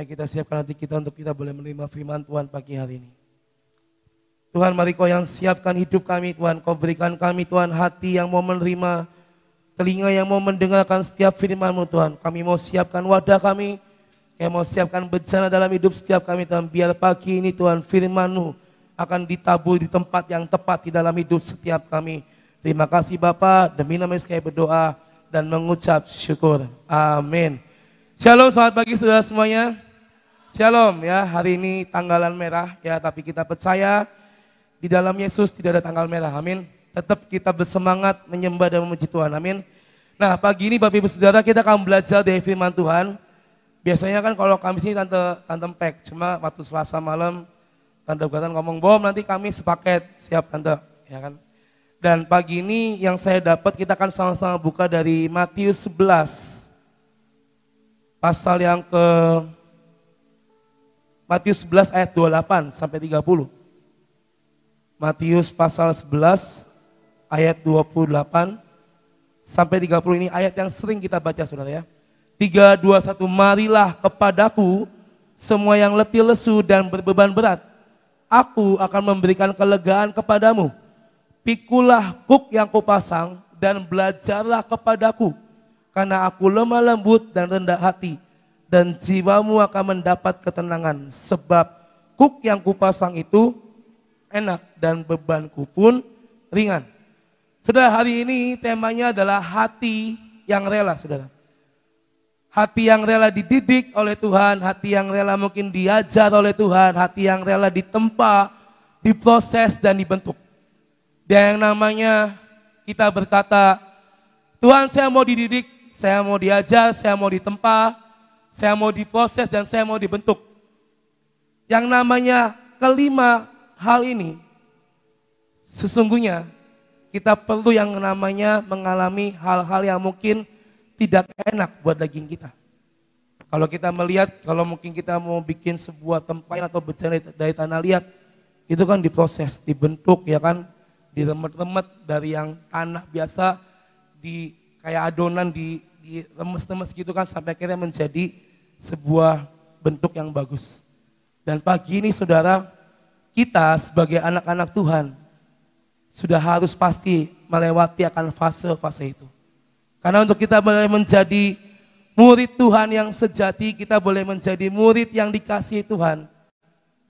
Mari kita siapkan hati kita untuk kita boleh menerima firman Tuhan pagi hari ini. Tuhan mari kau yang siapkan hidup kami Tuhan. Kau berikan kami Tuhan hati yang mau menerima. Telinga yang mau mendengarkan setiap firmanmu Tuhan. Kami mau siapkan wadah kami. Kami mau siapkan bencana dalam hidup setiap kami Tuhan. Biar pagi ini Tuhan firmanmu akan ditabur di tempat yang tepat di dalam hidup setiap kami. Terima kasih Bapak. Demi nama Yesus kami berdoa dan mengucap syukur. Amin. Shalom, selamat pagi saudara semuanya. Shalom ya, hari ini tanggalan merah ya, tapi kita percaya di dalam Yesus tidak ada tanggal merah. Amin. Tetap kita bersemangat menyembah dan memuji Tuhan. Amin. Nah, pagi ini Bapak Ibu Saudara kita akan belajar dari firman Tuhan. Biasanya kan kalau Kamis ini tante tante pack cuma waktu Selasa malam tante Gatan ngomong bom nanti kami sepaket siap tante, ya kan? Dan pagi ini yang saya dapat kita akan sama-sama buka dari Matius 11 pasal yang ke Matius 11 ayat 28 sampai 30. Matius pasal 11 ayat 28 sampai 30 ini ayat yang sering kita baca saudara ya. 3, 2, 1, marilah kepadaku semua yang letih lesu dan berbeban berat. Aku akan memberikan kelegaan kepadamu. Pikulah kuk yang kupasang dan belajarlah kepadaku. Karena aku lemah lembut dan rendah hati dan jiwamu akan mendapat ketenangan sebab kuk yang kupasang itu enak dan bebanku pun ringan. Sudah hari ini temanya adalah hati yang rela, saudara. Hati yang rela dididik oleh Tuhan, hati yang rela mungkin diajar oleh Tuhan, hati yang rela ditempa, diproses dan dibentuk. Dan yang namanya kita berkata, Tuhan saya mau dididik, saya mau diajar, saya mau ditempa, saya mau diproses dan saya mau dibentuk. Yang namanya kelima hal ini, sesungguhnya kita perlu yang namanya mengalami hal-hal yang mungkin tidak enak buat daging kita. Kalau kita melihat, kalau mungkin kita mau bikin sebuah tempat atau bencana dari tanah liat, itu kan diproses, dibentuk ya kan, diremet-remet dari yang tanah biasa, di kayak adonan di lemes-lemes gitu kan sampai akhirnya menjadi sebuah bentuk yang bagus. Dan pagi ini saudara, kita sebagai anak-anak Tuhan sudah harus pasti melewati akan fase-fase itu. Karena untuk kita boleh menjadi murid Tuhan yang sejati, kita boleh menjadi murid yang dikasihi Tuhan.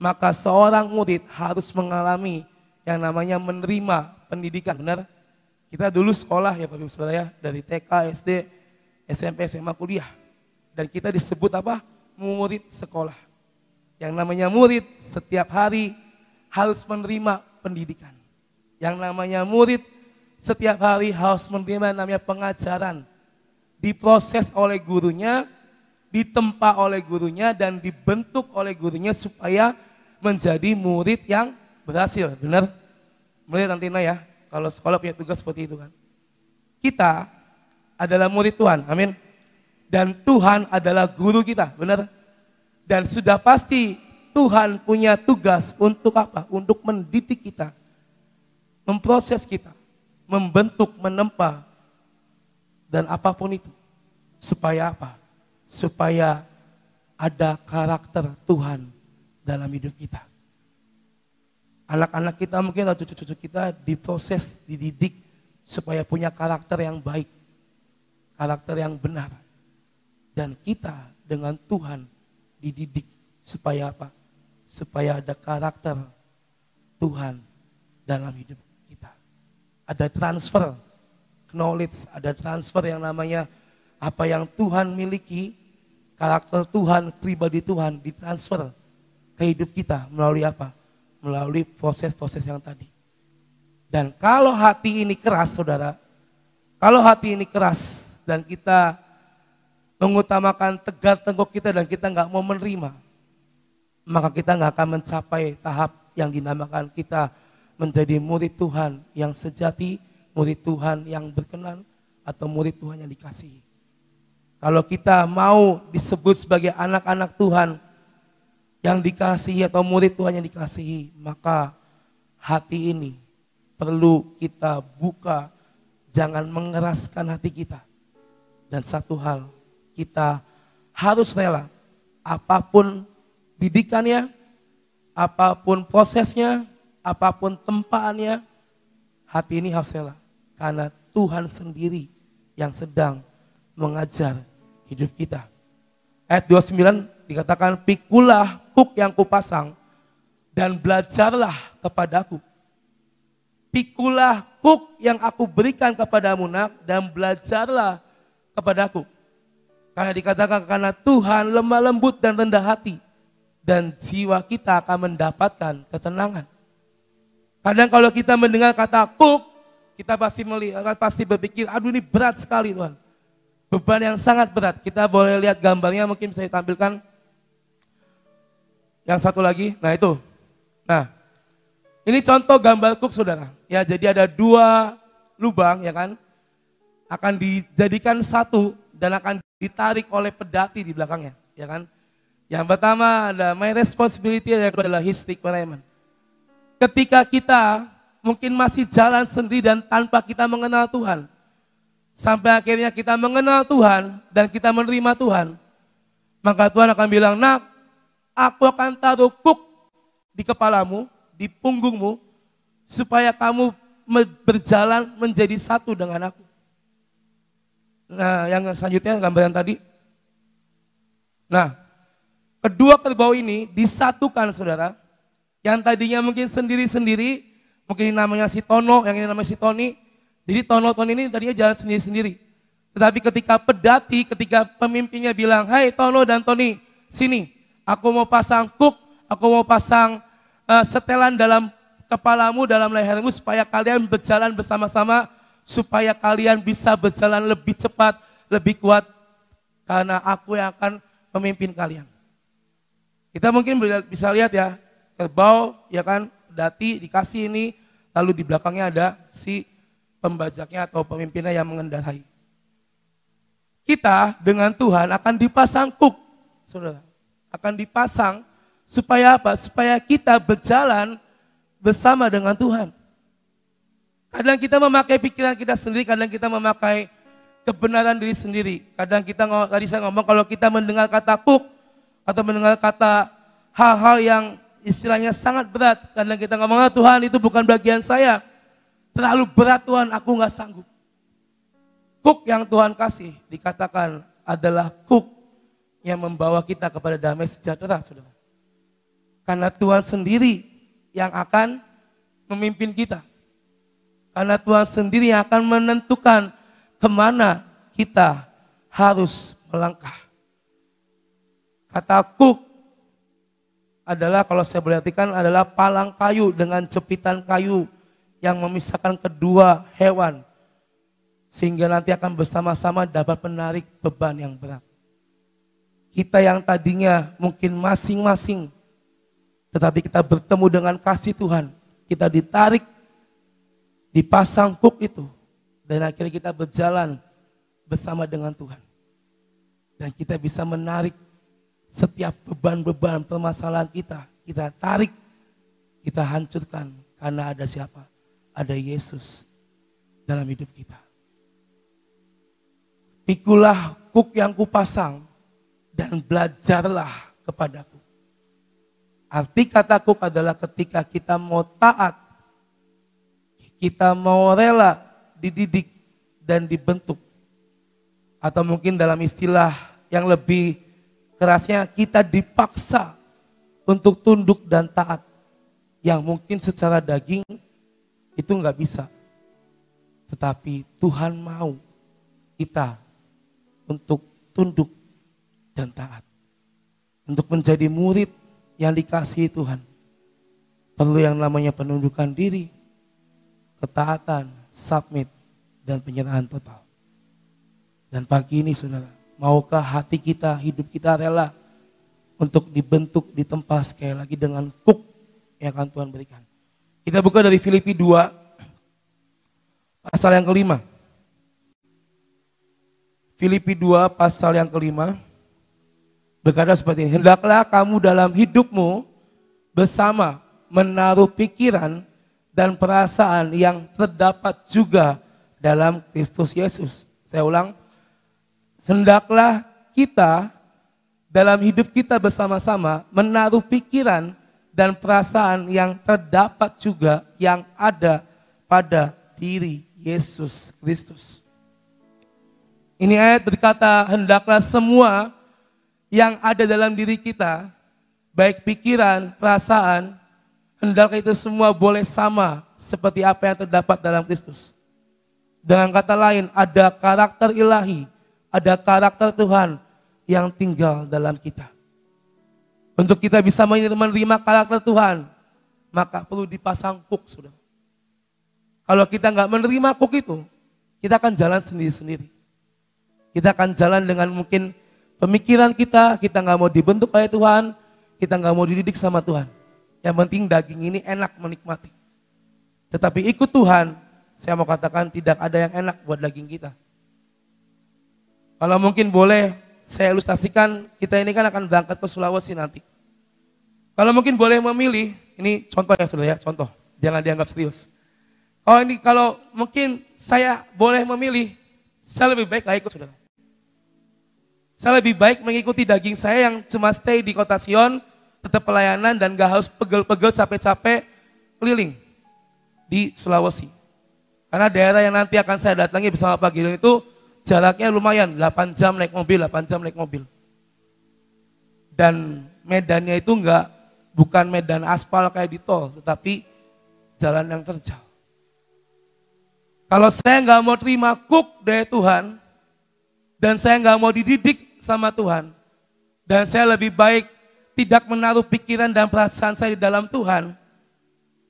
Maka seorang murid harus mengalami yang namanya menerima pendidikan, benar? Kita dulu sekolah ya Bapak Ibu Saudara ya, dari TK, SD, SMP, SMA, kuliah. Dan kita disebut apa? Murid sekolah. Yang namanya murid setiap hari harus menerima pendidikan. Yang namanya murid setiap hari harus menerima namanya pengajaran. Diproses oleh gurunya, ditempa oleh gurunya, dan dibentuk oleh gurunya supaya menjadi murid yang berhasil. Benar? Melihat Tantina ya? Kalau sekolah punya tugas seperti itu kan. Kita adalah murid Tuhan. Amin. Dan Tuhan adalah guru kita. Benar? Dan sudah pasti Tuhan punya tugas untuk apa? Untuk mendidik kita, memproses kita, membentuk, menempa, dan apapun itu. Supaya apa? Supaya ada karakter Tuhan dalam hidup kita. Anak-anak kita mungkin atau cucu-cucu kita diproses, dididik supaya punya karakter yang baik karakter yang benar. Dan kita dengan Tuhan dididik supaya apa? Supaya ada karakter Tuhan dalam hidup kita. Ada transfer knowledge, ada transfer yang namanya apa yang Tuhan miliki, karakter Tuhan, pribadi Tuhan ditransfer ke hidup kita melalui apa? Melalui proses-proses yang tadi. Dan kalau hati ini keras, saudara, kalau hati ini keras, dan kita mengutamakan tegar tengkuk kita dan kita nggak mau menerima, maka kita nggak akan mencapai tahap yang dinamakan kita menjadi murid Tuhan yang sejati, murid Tuhan yang berkenan, atau murid Tuhan yang dikasihi. Kalau kita mau disebut sebagai anak-anak Tuhan yang dikasihi atau murid Tuhan yang dikasihi, maka hati ini perlu kita buka, jangan mengeraskan hati kita. Dan satu hal, kita harus rela apapun didikannya, apapun prosesnya, apapun tempaannya, hati ini harus rela. Karena Tuhan sendiri yang sedang mengajar hidup kita. Ayat 29 dikatakan, Pikulah kuk yang kupasang dan belajarlah kepadaku. Pikulah kuk yang aku berikan kepadamu nak dan belajarlah kepada aku, Karena dikatakan karena Tuhan lemah lembut dan rendah hati dan jiwa kita akan mendapatkan ketenangan. Kadang kalau kita mendengar kata kuk, kita pasti melihat, pasti berpikir, aduh ini berat sekali Tuhan. Beban yang sangat berat. Kita boleh lihat gambarnya, mungkin saya tampilkan Yang satu lagi, nah itu. Nah, ini contoh gambar kuk saudara. Ya, jadi ada dua lubang ya kan akan dijadikan satu dan akan ditarik oleh pedati di belakangnya, ya kan? Yang pertama ada my responsibility yang kedua adalah his requirement. Ketika kita mungkin masih jalan sendiri dan tanpa kita mengenal Tuhan, sampai akhirnya kita mengenal Tuhan dan kita menerima Tuhan, maka Tuhan akan bilang, nak, aku akan taruh kuk di kepalamu, di punggungmu, supaya kamu berjalan menjadi satu dengan aku. Nah, yang selanjutnya gambaran tadi. Nah, kedua kerbau ini disatukan saudara. Yang tadinya mungkin sendiri-sendiri, mungkin namanya si Tono, yang ini namanya si Tony. Jadi Tono Tony ini tadinya jalan sendiri-sendiri. Tetapi ketika pedati, ketika pemimpinnya bilang, Hai hey, Tono dan Tony, sini, aku mau pasang kuk, aku mau pasang uh, setelan dalam kepalamu, dalam lehermu, supaya kalian berjalan bersama-sama supaya kalian bisa berjalan lebih cepat, lebih kuat karena aku yang akan memimpin kalian. Kita mungkin bisa lihat ya, kerbau ya kan dati dikasih ini lalu di belakangnya ada si pembajaknya atau pemimpinnya yang mengendarai. Kita dengan Tuhan akan dipasang kuk, saudara. Akan dipasang supaya apa? Supaya kita berjalan bersama dengan Tuhan. Kadang kita memakai pikiran kita sendiri, kadang kita memakai kebenaran diri sendiri. Kadang kita tadi saya ngomong kalau kita mendengar kata kuk atau mendengar kata hal-hal yang istilahnya sangat berat, kadang kita ngomong oh, Tuhan itu bukan bagian saya. Terlalu berat Tuhan, aku nggak sanggup. Kuk yang Tuhan kasih dikatakan adalah kuk yang membawa kita kepada damai sejahtera, saudara. Karena Tuhan sendiri yang akan memimpin kita. Karena Tuhan sendiri yang akan menentukan kemana kita harus melangkah. Kata kuk adalah kalau saya perhatikan adalah palang kayu dengan cepitan kayu yang memisahkan kedua hewan. Sehingga nanti akan bersama-sama dapat menarik beban yang berat. Kita yang tadinya mungkin masing-masing, tetapi kita bertemu dengan kasih Tuhan. Kita ditarik Dipasang kuk itu. Dan akhirnya kita berjalan bersama dengan Tuhan. Dan kita bisa menarik setiap beban-beban permasalahan kita. Kita tarik, kita hancurkan. Karena ada siapa? Ada Yesus dalam hidup kita. Pikulah kuk yang kupasang dan belajarlah kepadaku. Arti kata kuk adalah ketika kita mau taat kita mau rela dididik dan dibentuk. Atau mungkin dalam istilah yang lebih kerasnya kita dipaksa untuk tunduk dan taat. Yang mungkin secara daging itu nggak bisa. Tetapi Tuhan mau kita untuk tunduk dan taat. Untuk menjadi murid yang dikasihi Tuhan. Perlu yang namanya penundukan diri, ketaatan, submit, dan penyerahan total. Dan pagi ini saudara, maukah hati kita, hidup kita rela untuk dibentuk, ditempa sekali lagi dengan kuk yang akan Tuhan berikan. Kita buka dari Filipi 2, pasal yang kelima. Filipi 2, pasal yang kelima. Berkata seperti ini, Hendaklah kamu dalam hidupmu bersama menaruh pikiran dan perasaan yang terdapat juga dalam Kristus Yesus. Saya ulang, hendaklah kita dalam hidup kita bersama-sama menaruh pikiran dan perasaan yang terdapat juga yang ada pada diri Yesus Kristus. Ini ayat berkata, hendaklah semua yang ada dalam diri kita, baik pikiran, perasaan, Hendaklah itu semua boleh sama seperti apa yang terdapat dalam Kristus. Dengan kata lain, ada karakter ilahi, ada karakter Tuhan yang tinggal dalam kita. Untuk kita bisa menerima karakter Tuhan, maka perlu dipasang kuk, sudah. Kalau kita nggak menerima kuk itu, kita akan jalan sendiri-sendiri. Kita akan jalan dengan mungkin pemikiran kita, kita nggak mau dibentuk oleh Tuhan, kita nggak mau dididik sama Tuhan. Yang penting daging ini enak menikmati. Tetapi ikut Tuhan, saya mau katakan tidak ada yang enak buat daging kita. Kalau mungkin boleh saya ilustrasikan, kita ini kan akan berangkat ke Sulawesi nanti. Kalau mungkin boleh memilih, ini contoh ya sudah ya, contoh. Jangan dianggap serius. Kalau ini kalau mungkin saya boleh memilih, saya lebih baik gak ikut saudara. Saya lebih baik mengikuti daging saya yang cuma stay di kota Sion, tetap pelayanan dan gak harus pegel-pegel capek-capek keliling di Sulawesi. Karena daerah yang nanti akan saya datangi bersama Pak Gideon itu jaraknya lumayan, 8 jam naik mobil, 8 jam naik mobil. Dan medannya itu enggak bukan medan aspal kayak di tol, tetapi jalan yang terjal. Kalau saya enggak mau terima kuk dari Tuhan, dan saya enggak mau dididik sama Tuhan, dan saya lebih baik tidak menaruh pikiran dan perasaan saya di dalam Tuhan,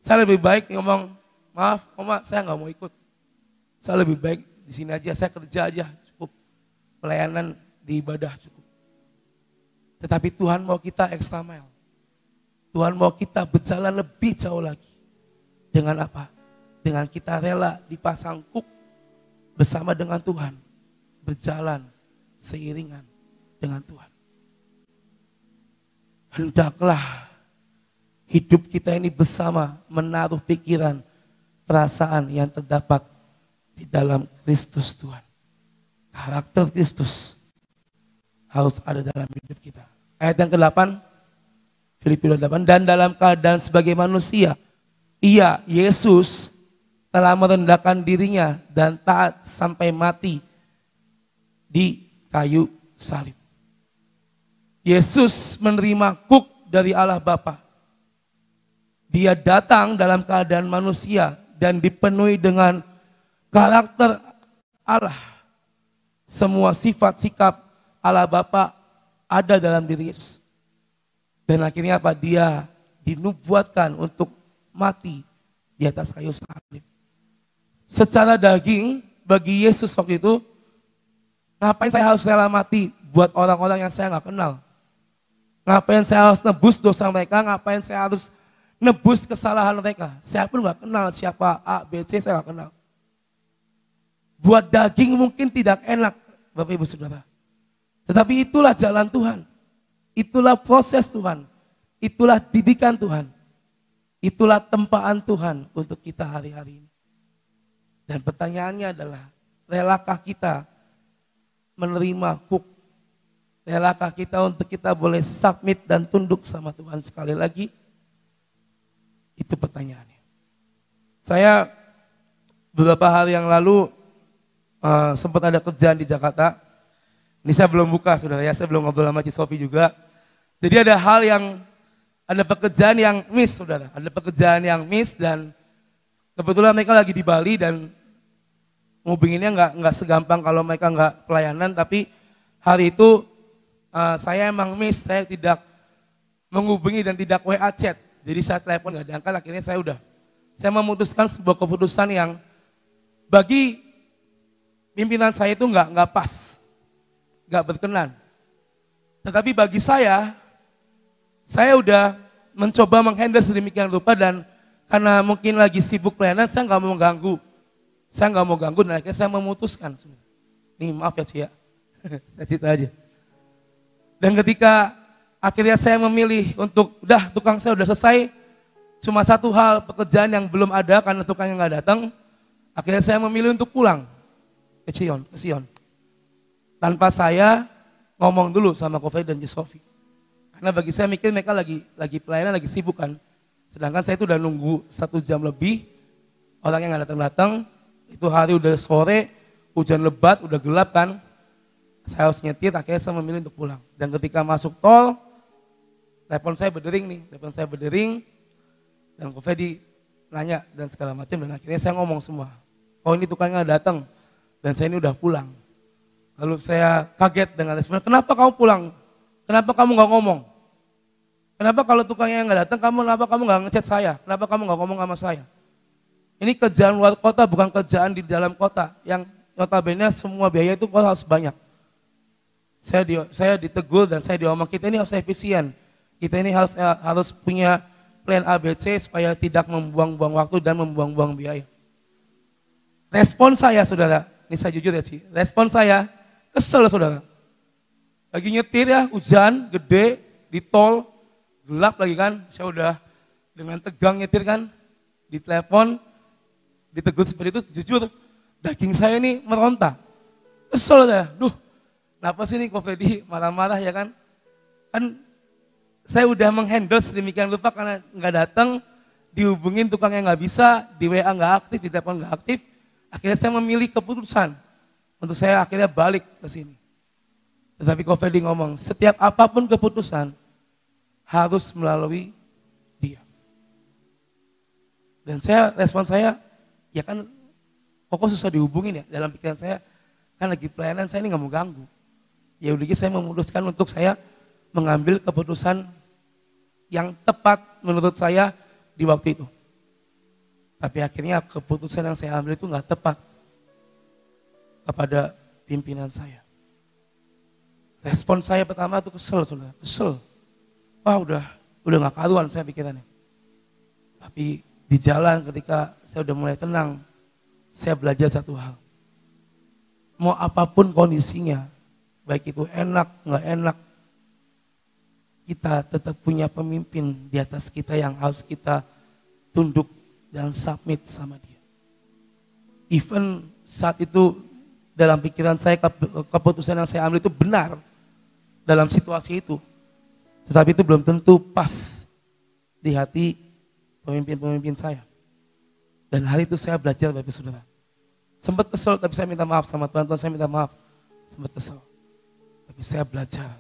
saya lebih baik ngomong, maaf, oma saya nggak mau ikut. Saya lebih baik di sini aja, saya kerja aja, cukup. Pelayanan di ibadah cukup. Tetapi Tuhan mau kita extra mile. Tuhan mau kita berjalan lebih jauh lagi. Dengan apa? Dengan kita rela dipasang kuk bersama dengan Tuhan. Berjalan seiringan dengan Tuhan hendaklah hidup kita ini bersama menaruh pikiran, perasaan yang terdapat di dalam Kristus Tuhan. Karakter Kristus harus ada dalam hidup kita. Ayat yang ke-8, Filipi 8, dan dalam keadaan sebagai manusia, ia, Yesus, telah merendahkan dirinya dan taat sampai mati di kayu salib. Yesus menerima kuk dari Allah Bapa. Dia datang dalam keadaan manusia dan dipenuhi dengan karakter Allah. Semua sifat sikap Allah Bapa ada dalam diri Yesus. Dan akhirnya apa? Dia dinubuatkan untuk mati di atas kayu salib. Secara daging bagi Yesus waktu itu, ngapain saya harus rela mati buat orang-orang yang saya nggak kenal? Ngapain saya harus nebus dosa mereka? Ngapain saya harus nebus kesalahan mereka? Saya pun nggak kenal siapa A, B, C, saya nggak kenal. Buat daging mungkin tidak enak, Bapak Ibu Saudara. Tetapi itulah jalan Tuhan. Itulah proses Tuhan. Itulah didikan Tuhan. Itulah tempaan Tuhan untuk kita hari-hari ini. Dan pertanyaannya adalah, relakah kita menerima hukum Relakah kita untuk kita boleh submit dan tunduk sama Tuhan sekali lagi? Itu pertanyaannya. Saya beberapa hari yang lalu uh, sempat ada kerjaan di Jakarta. Ini saya belum buka saudara ya, saya belum ngobrol sama Ci Sofi juga. Jadi ada hal yang, ada pekerjaan yang miss saudara. Ada pekerjaan yang miss dan kebetulan mereka lagi di Bali dan ngubinginnya nggak nggak segampang kalau mereka nggak pelayanan tapi hari itu uh, saya emang miss, saya tidak menghubungi dan tidak WA chat. Jadi saya telepon gak diangkat, akhirnya saya udah. Saya memutuskan sebuah keputusan yang bagi pimpinan saya itu nggak nggak pas, nggak berkenan. Tetapi bagi saya, saya udah mencoba menghandle sedemikian rupa dan karena mungkin lagi sibuk pelayanan, saya nggak mau ganggu. Saya nggak mau ganggu dan akhirnya saya memutuskan. Nih maaf ya Cia, saya cerita aja. Dan ketika akhirnya saya memilih untuk, udah tukang saya udah selesai, cuma satu hal pekerjaan yang belum ada karena tukangnya nggak datang, akhirnya saya memilih untuk pulang ke Sion, ke Sion. Tanpa saya ngomong dulu sama Kofei dan Jisofi. Karena bagi saya mikir mereka lagi lagi pelayanan, lagi sibuk kan. Sedangkan saya itu udah nunggu satu jam lebih, orang yang nggak datang-datang, itu hari udah sore, hujan lebat, udah gelap kan saya harus nyetir, akhirnya saya memilih untuk pulang. Dan ketika masuk tol, telepon saya berdering nih, telepon saya berdering, dan Kofi Fedi nanya dan segala macam, dan akhirnya saya ngomong semua. Oh ini tukangnya datang, dan saya ini udah pulang. Lalu saya kaget dengan responnya, kenapa kamu pulang? Kenapa kamu nggak ngomong? Kenapa kalau tukangnya nggak datang, kamu kenapa kamu nggak ngechat saya? Kenapa kamu nggak ngomong sama saya? Ini kerjaan luar kota, bukan kerjaan di dalam kota. Yang notabene semua biaya itu kau harus banyak. Saya di, saya ditegur dan saya diomong kita ini harus efisien. Kita ini harus eh, harus punya plan ABC supaya tidak membuang-buang waktu dan membuang-buang biaya. Respon saya saudara, ini saya jujur ya sih. respon saya kesel saudara. Lagi nyetir ya, hujan, gede, di tol, gelap lagi kan, saya udah dengan tegang nyetir kan, di telepon, ditegur seperti itu, jujur daging saya ini meronta. Kesel ya duh Kenapa sih ini Kok Freddy marah-marah ya kan? Kan saya udah menghandle sedemikian lupa karena nggak datang, dihubungin tukang yang nggak bisa, di WA nggak aktif, di telepon nggak aktif. Akhirnya saya memilih keputusan untuk saya akhirnya balik ke sini. Tetapi Kok Freddy ngomong, setiap apapun keputusan harus melalui dia. Dan saya respon saya, ya kan kok susah dihubungin ya dalam pikiran saya, kan lagi pelayanan saya ini nggak mau ganggu ya udah gitu, saya memutuskan untuk saya mengambil keputusan yang tepat menurut saya di waktu itu. Tapi akhirnya keputusan yang saya ambil itu nggak tepat kepada pimpinan saya. Respon saya pertama itu kesel, saudara, kesel. Wah udah, udah nggak karuan saya pikirannya. Tapi di jalan ketika saya udah mulai tenang, saya belajar satu hal. Mau apapun kondisinya, baik itu enak, nggak enak, kita tetap punya pemimpin di atas kita yang harus kita tunduk dan submit sama dia. Even saat itu dalam pikiran saya keputusan yang saya ambil itu benar dalam situasi itu. Tetapi itu belum tentu pas di hati pemimpin-pemimpin saya. Dan hari itu saya belajar Bapak Saudara. Sempat kesel tapi saya minta maaf sama Tuhan, Tuhan saya minta maaf. Sempat kesel. Tapi saya belajar,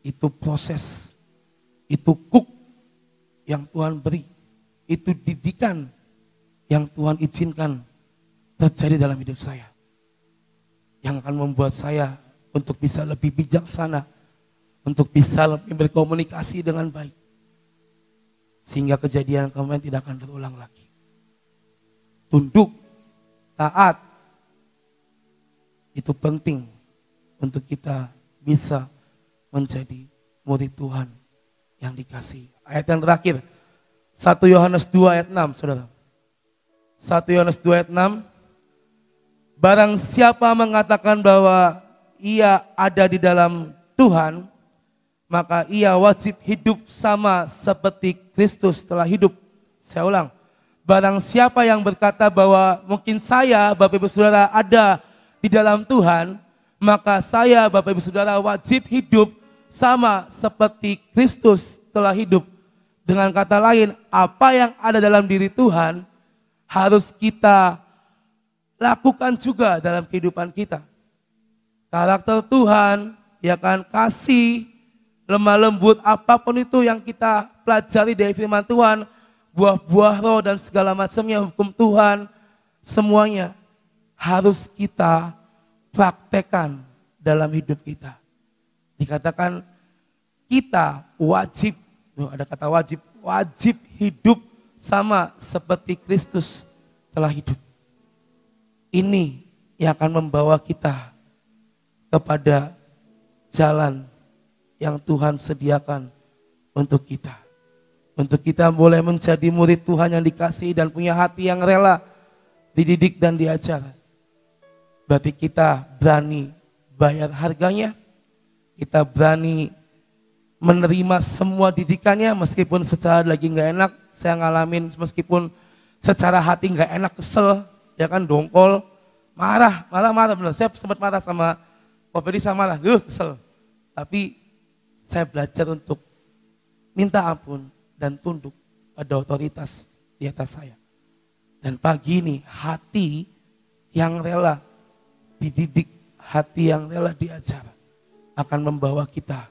itu proses, itu kuk yang Tuhan beri, itu didikan yang Tuhan izinkan terjadi dalam hidup saya. Yang akan membuat saya untuk bisa lebih bijaksana, untuk bisa lebih berkomunikasi dengan baik. Sehingga kejadian kemarin tidak akan terulang lagi. Tunduk, taat, itu penting untuk kita bisa menjadi murid Tuhan yang dikasih. Ayat yang terakhir, 1 Yohanes 2 ayat 6, saudara. 1 Yohanes 2 ayat 6, barang siapa mengatakan bahwa ia ada di dalam Tuhan, maka ia wajib hidup sama seperti Kristus telah hidup. Saya ulang, barang siapa yang berkata bahwa mungkin saya, Bapak Ibu Saudara, ada di dalam Tuhan, maka saya Bapak Ibu Saudara wajib hidup sama seperti Kristus telah hidup. Dengan kata lain, apa yang ada dalam diri Tuhan harus kita lakukan juga dalam kehidupan kita. Karakter Tuhan, ya kan, kasih, lemah lembut, apapun itu yang kita pelajari dari firman Tuhan, buah-buah roh dan segala macamnya, hukum Tuhan, semuanya harus kita praktekan dalam hidup kita. Dikatakan kita wajib, tuh ada kata wajib, wajib hidup sama seperti Kristus telah hidup. Ini yang akan membawa kita kepada jalan yang Tuhan sediakan untuk kita. Untuk kita boleh menjadi murid Tuhan yang dikasih dan punya hati yang rela dididik dan diajar. Berarti kita berani bayar harganya, kita berani menerima semua didikannya meskipun secara lagi nggak enak, saya ngalamin meskipun secara hati nggak enak kesel, ya kan dongkol, marah, marah, marah benar. Saya sempat marah sama Pak Fedi sama marah, gue kesel. Tapi saya belajar untuk minta ampun dan tunduk pada otoritas di atas saya. Dan pagi ini hati yang rela dididik, hati yang rela diajar akan membawa kita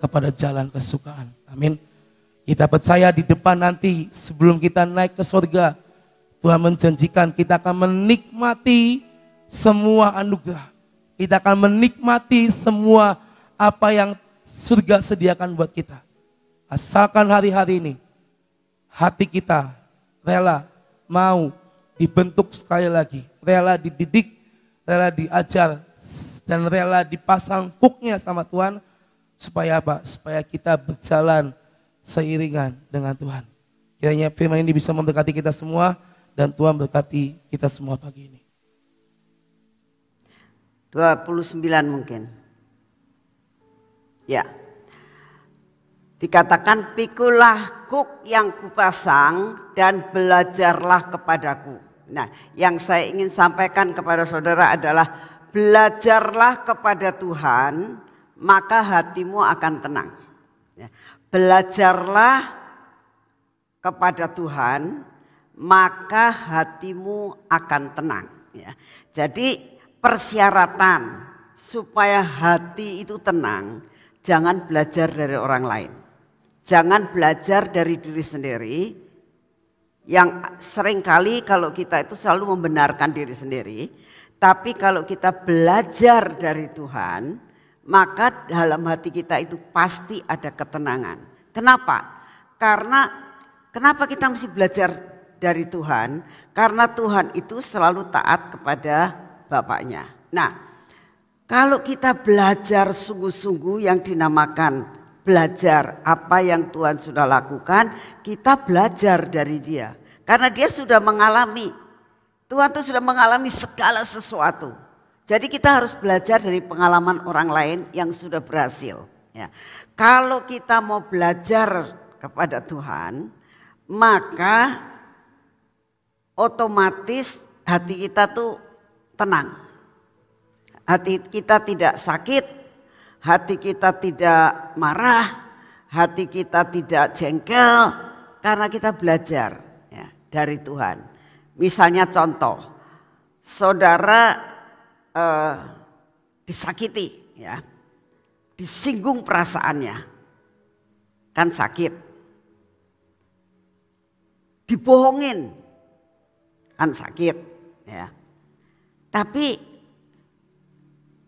kepada jalan kesukaan. Amin. Kita percaya di depan nanti sebelum kita naik ke surga, Tuhan menjanjikan kita akan menikmati semua anugerah. Kita akan menikmati semua apa yang surga sediakan buat kita. Asalkan hari-hari ini hati kita rela mau dibentuk sekali lagi, rela dididik rela diajar dan rela dipasang kuknya sama Tuhan supaya apa? Supaya kita berjalan seiringan dengan Tuhan. Kiranya firman ini bisa memberkati kita semua dan Tuhan berkati kita semua pagi ini. 29 mungkin. Ya. Dikatakan pikulah kuk yang kupasang dan belajarlah kepadaku Nah, yang saya ingin sampaikan kepada saudara adalah belajarlah kepada Tuhan, maka hatimu akan tenang. Ya. Belajarlah kepada Tuhan, maka hatimu akan tenang. Ya. Jadi persyaratan supaya hati itu tenang, jangan belajar dari orang lain. Jangan belajar dari diri sendiri, yang sering kali kalau kita itu selalu membenarkan diri sendiri, tapi kalau kita belajar dari Tuhan, maka dalam hati kita itu pasti ada ketenangan. Kenapa? Karena kenapa kita mesti belajar dari Tuhan? Karena Tuhan itu selalu taat kepada Bapaknya. Nah, kalau kita belajar sungguh-sungguh yang dinamakan belajar apa yang Tuhan sudah lakukan, kita belajar dari dia. Karena dia sudah mengalami, Tuhan tuh sudah mengalami segala sesuatu. Jadi kita harus belajar dari pengalaman orang lain yang sudah berhasil. Ya. Kalau kita mau belajar kepada Tuhan, maka otomatis hati kita tuh tenang. Hati kita tidak sakit, hati kita tidak marah, hati kita tidak jengkel, karena kita belajar dari Tuhan. Misalnya contoh, saudara eh, disakiti, ya, disinggung perasaannya, kan sakit, dibohongin, kan sakit, ya. Tapi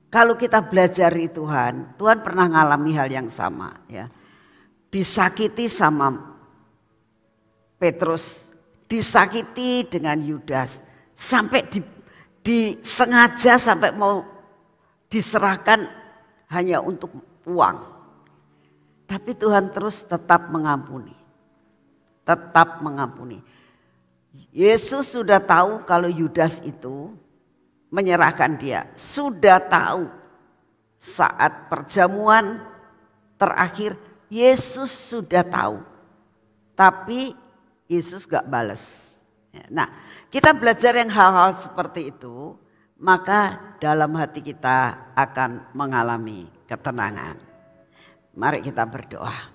kalau kita belajar di Tuhan, Tuhan pernah mengalami hal yang sama, ya. Disakiti sama Petrus disakiti dengan Yudas sampai di, disengaja sampai mau diserahkan hanya untuk uang. Tapi Tuhan terus tetap mengampuni. Tetap mengampuni. Yesus sudah tahu kalau Yudas itu menyerahkan dia. Sudah tahu saat perjamuan terakhir Yesus sudah tahu. Tapi Yesus gak bales. Ya, nah, kita belajar yang hal-hal seperti itu, maka dalam hati kita akan mengalami ketenangan. Mari kita berdoa.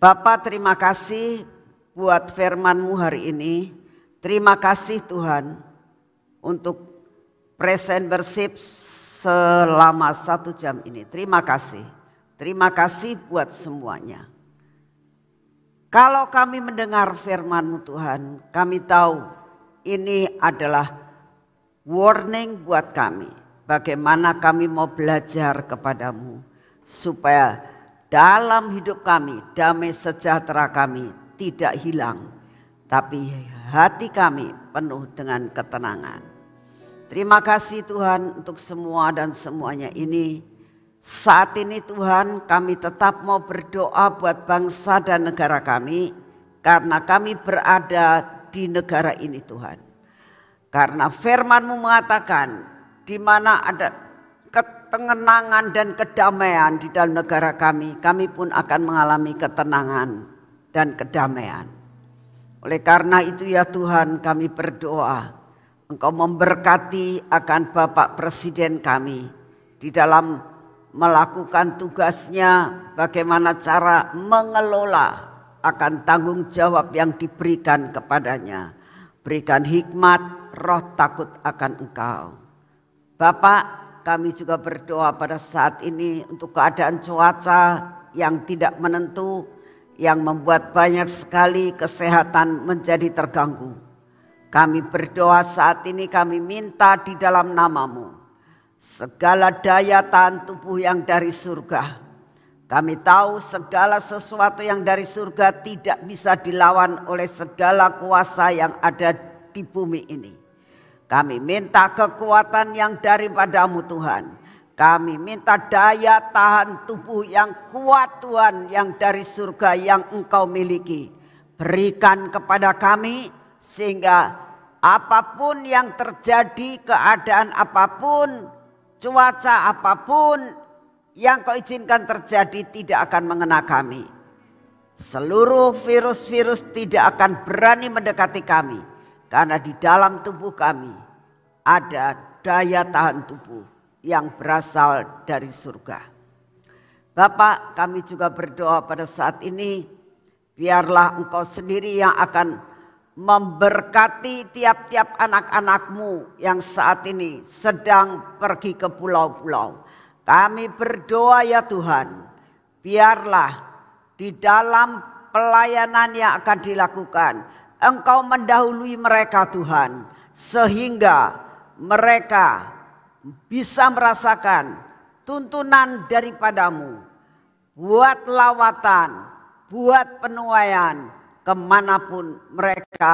Bapak terima kasih buat firmanmu hari ini. Terima kasih Tuhan untuk present worship selama satu jam ini. Terima kasih. Terima kasih buat semuanya. Kalau kami mendengar firman-Mu Tuhan, kami tahu ini adalah warning buat kami. Bagaimana kami mau belajar kepadamu supaya dalam hidup kami damai sejahtera kami tidak hilang, tapi hati kami penuh dengan ketenangan. Terima kasih Tuhan untuk semua dan semuanya ini saat ini Tuhan kami tetap mau berdoa buat bangsa dan negara kami karena kami berada di negara ini Tuhan. Karena Firmanmu mengatakan di mana ada ketenangan dan kedamaian di dalam negara kami, kami pun akan mengalami ketenangan dan kedamaian. Oleh karena itu ya Tuhan kami berdoa Engkau memberkati akan Bapak Presiden kami di dalam melakukan tugasnya, bagaimana cara mengelola akan tanggung jawab yang diberikan kepadanya. Berikan hikmat, roh takut akan engkau. Bapak, kami juga berdoa pada saat ini untuk keadaan cuaca yang tidak menentu, yang membuat banyak sekali kesehatan menjadi terganggu. Kami berdoa saat ini kami minta di dalam namamu segala daya tahan tubuh yang dari surga. Kami tahu segala sesuatu yang dari surga tidak bisa dilawan oleh segala kuasa yang ada di bumi ini. Kami minta kekuatan yang daripadamu Tuhan. Kami minta daya tahan tubuh yang kuat Tuhan yang dari surga yang engkau miliki. Berikan kepada kami sehingga apapun yang terjadi, keadaan apapun, cuaca apapun yang kau izinkan terjadi tidak akan mengena kami. Seluruh virus-virus tidak akan berani mendekati kami. Karena di dalam tubuh kami ada daya tahan tubuh yang berasal dari surga. Bapak kami juga berdoa pada saat ini biarlah engkau sendiri yang akan memberkati tiap-tiap anak-anakmu yang saat ini sedang pergi ke pulau-pulau. Kami berdoa ya Tuhan, biarlah di dalam pelayanan yang akan dilakukan, Engkau mendahului mereka Tuhan, sehingga mereka bisa merasakan tuntunan daripadamu. Buat lawatan, buat penuaian, kemanapun mereka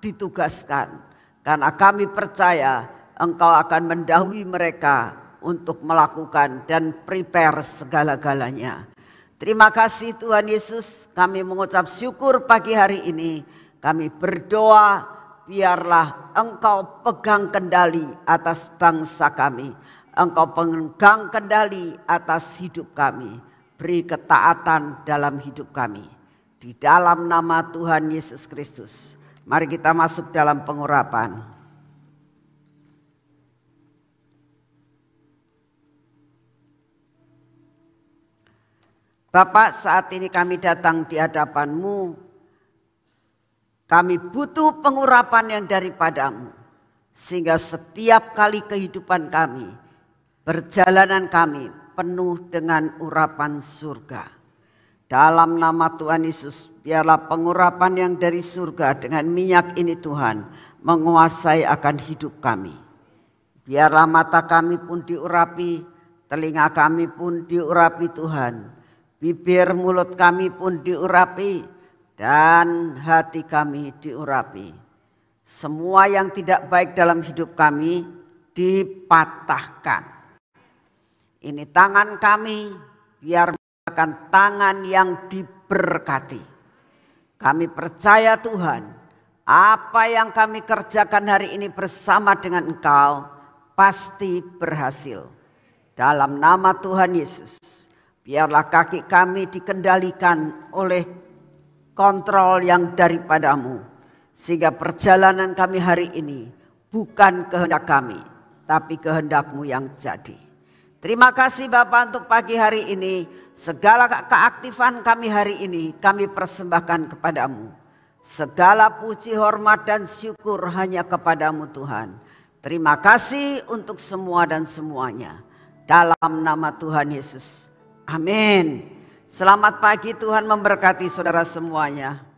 ditugaskan. Karena kami percaya engkau akan mendahului mereka untuk melakukan dan prepare segala-galanya. Terima kasih Tuhan Yesus, kami mengucap syukur pagi hari ini. Kami berdoa biarlah engkau pegang kendali atas bangsa kami. Engkau pegang kendali atas hidup kami. Beri ketaatan dalam hidup kami di dalam nama Tuhan Yesus Kristus. Mari kita masuk dalam pengurapan. Bapak saat ini kami datang di hadapanmu. Kami butuh pengurapan yang daripadamu. Sehingga setiap kali kehidupan kami, perjalanan kami penuh dengan urapan surga. Dalam nama Tuhan Yesus, biarlah pengurapan yang dari surga dengan minyak ini Tuhan menguasai akan hidup kami. Biarlah mata kami pun diurapi, telinga kami pun diurapi Tuhan. Bibir mulut kami pun diurapi dan hati kami diurapi. Semua yang tidak baik dalam hidup kami dipatahkan. Ini tangan kami biar akan tangan yang diberkati. Kami percaya Tuhan, apa yang kami kerjakan hari ini bersama dengan Engkau pasti berhasil. Dalam nama Tuhan Yesus, biarlah kaki kami dikendalikan oleh kontrol yang daripadamu. Sehingga perjalanan kami hari ini bukan kehendak kami, tapi kehendakmu yang jadi. Terima kasih Bapak untuk pagi hari ini. Segala keaktifan kami hari ini kami persembahkan kepadamu. Segala puji, hormat dan syukur hanya kepadamu Tuhan. Terima kasih untuk semua dan semuanya. Dalam nama Tuhan Yesus. Amin. Selamat pagi Tuhan memberkati saudara semuanya.